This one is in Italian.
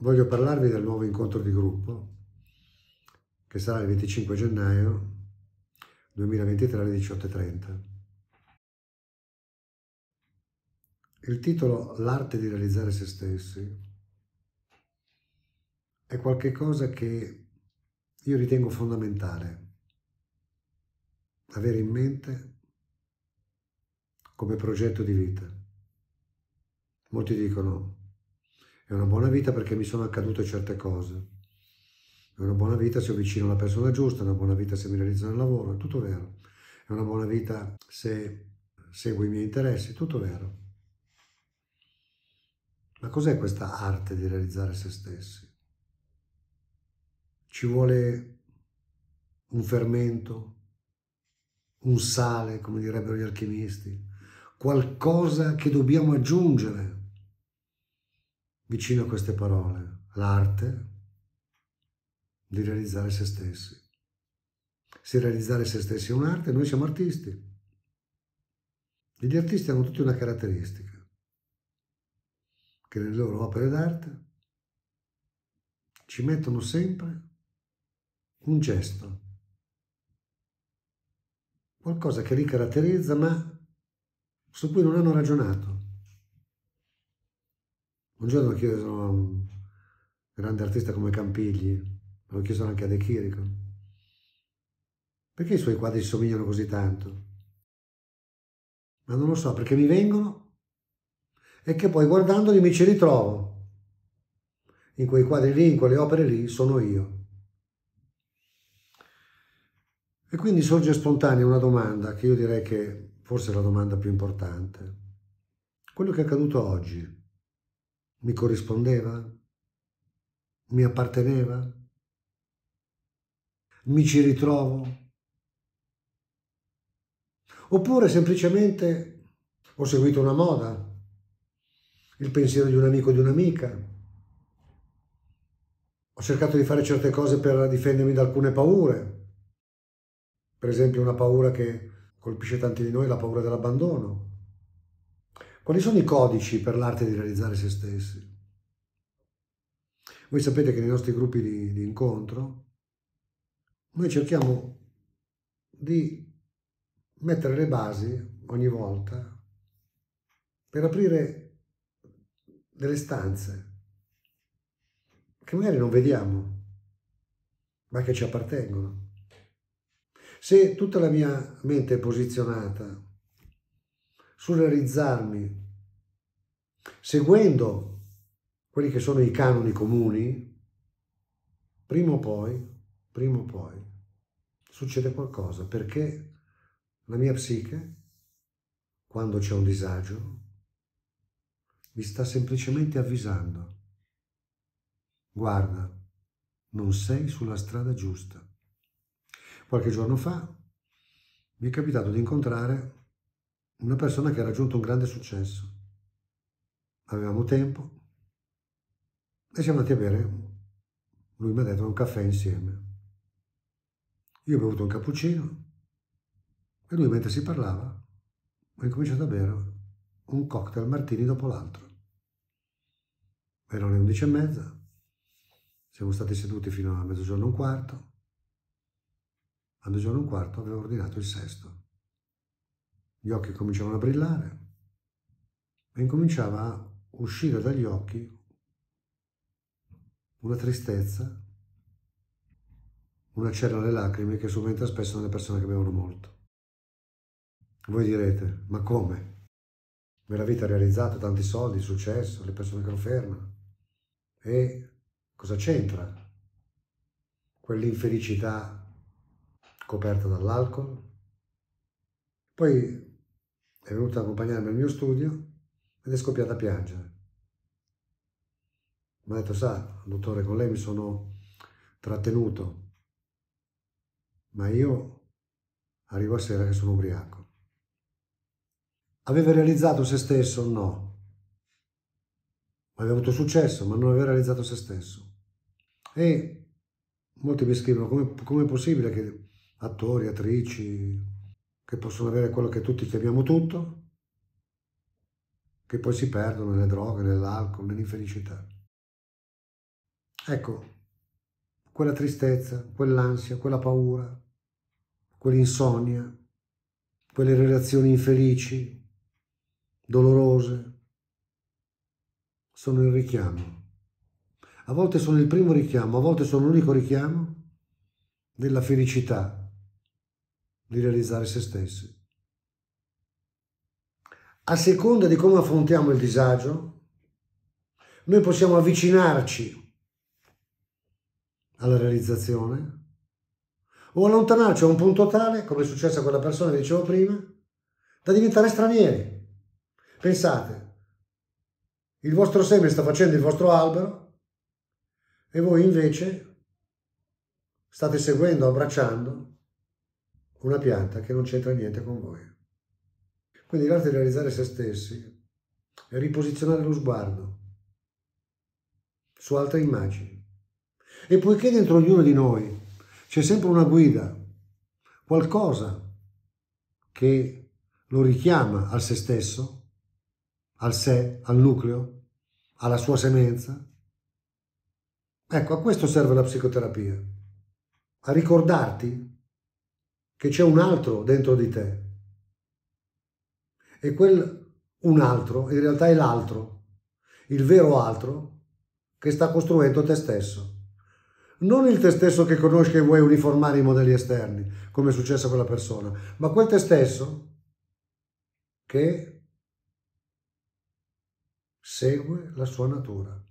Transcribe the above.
voglio parlarvi del nuovo incontro di gruppo che sarà il 25 gennaio 2023 alle 18.30. Il titolo L'arte di realizzare se stessi è qualcosa che io ritengo fondamentale avere in mente come progetto di vita. Molti dicono è una buona vita perché mi sono accadute certe cose. È una buona vita se ho vicino la persona giusta, è una buona vita se mi realizzo nel lavoro, è tutto vero. È una buona vita se seguo i miei interessi, è tutto vero. Ma cos'è questa arte di realizzare se stessi? Ci vuole un fermento, un sale, come direbbero gli alchimisti, qualcosa che dobbiamo aggiungere vicino a queste parole, l'arte di realizzare se stessi. Se realizzare se stessi è un'arte, noi siamo artisti. E gli artisti hanno tutti una caratteristica, che nelle loro opere d'arte ci mettono sempre un gesto, qualcosa che li caratterizza ma su cui non hanno ragionato. Un giorno ho chiesto a un grande artista come Campigli, l'ho chiesto anche a De Chirico, perché i suoi quadri somigliano così tanto? Ma non lo so, perché mi vengono e che poi guardandoli mi ci ritrovo. In quei quadri lì, in quelle opere lì, sono io. E quindi sorge spontanea una domanda che io direi che forse è la domanda più importante. Quello che è accaduto oggi, mi corrispondeva? Mi apparteneva? Mi ci ritrovo? Oppure semplicemente ho seguito una moda, il pensiero di un amico o di un'amica. Ho cercato di fare certe cose per difendermi da alcune paure. Per esempio una paura che colpisce tanti di noi, la paura dell'abbandono. Quali sono i codici per l'arte di realizzare se stessi? Voi sapete che nei nostri gruppi di, di incontro noi cerchiamo di mettere le basi ogni volta per aprire delle stanze che magari non vediamo, ma che ci appartengono. Se tutta la mia mente è posizionata solidarizzarmi seguendo quelli che sono i canoni comuni, prima o poi, prima o poi, succede qualcosa perché la mia psiche, quando c'è un disagio, mi sta semplicemente avvisando. Guarda, non sei sulla strada giusta. Qualche giorno fa mi è capitato di incontrare una persona che ha raggiunto un grande successo. Avevamo tempo e siamo andati a bere, lui mi ha detto, un caffè insieme. Io ho bevuto un cappuccino e lui mentre si parlava ha incominciato a bere un cocktail martini dopo l'altro. Erano le undici e mezza, siamo stati seduti fino a mezzogiorno e un quarto. A mezzogiorno e un quarto avevo ordinato il sesto. Gli occhi cominciavano a brillare e incominciava a uscire dagli occhi una tristezza, una cera alle lacrime che subentra spesso nelle persone che avevano morto. Voi direte, ma come? Nella vita realizzata tanti soldi, successo, le persone che lo fermano. E cosa c'entra quell'infelicità coperta dall'alcol? Poi è venuta ad accompagnarmi al mio studio ed è scoppiata a piangere. Mi ha detto, sa, dottore, con lei mi sono trattenuto, ma io arrivo a sera che sono ubriaco. Aveva realizzato se stesso? No. Aveva avuto successo, ma non aveva realizzato se stesso. E molti mi scrivono, come è possibile che attori, attrici, che possono avere quello che tutti chiamiamo tutto, che poi si perdono nelle droghe, nell'alcol, nell'infelicità. Ecco, quella tristezza, quell'ansia, quella paura, quell'insonnia, quelle relazioni infelici, dolorose, sono il richiamo. A volte sono il primo richiamo, a volte sono l'unico richiamo della felicità di realizzare se stessi. A seconda di come affrontiamo il disagio, noi possiamo avvicinarci alla realizzazione o allontanarci a un punto tale, come è successo a quella persona che dicevo prima, da diventare stranieri. Pensate, il vostro seme sta facendo il vostro albero e voi invece state seguendo, abbracciando una pianta che non c'entra niente con voi. Quindi l'arte di realizzare se stessi è riposizionare lo sguardo su altre immagini. E poiché dentro ognuno di noi c'è sempre una guida, qualcosa che lo richiama al se stesso, al sé, al nucleo, alla sua semenza, ecco, a questo serve la psicoterapia, a ricordarti che c'è un altro dentro di te. E quel un altro in realtà è l'altro, il vero altro che sta costruendo te stesso. Non il te stesso che conosci e vuoi uniformare i modelli esterni, come è successo a quella persona, ma quel te stesso che segue la sua natura.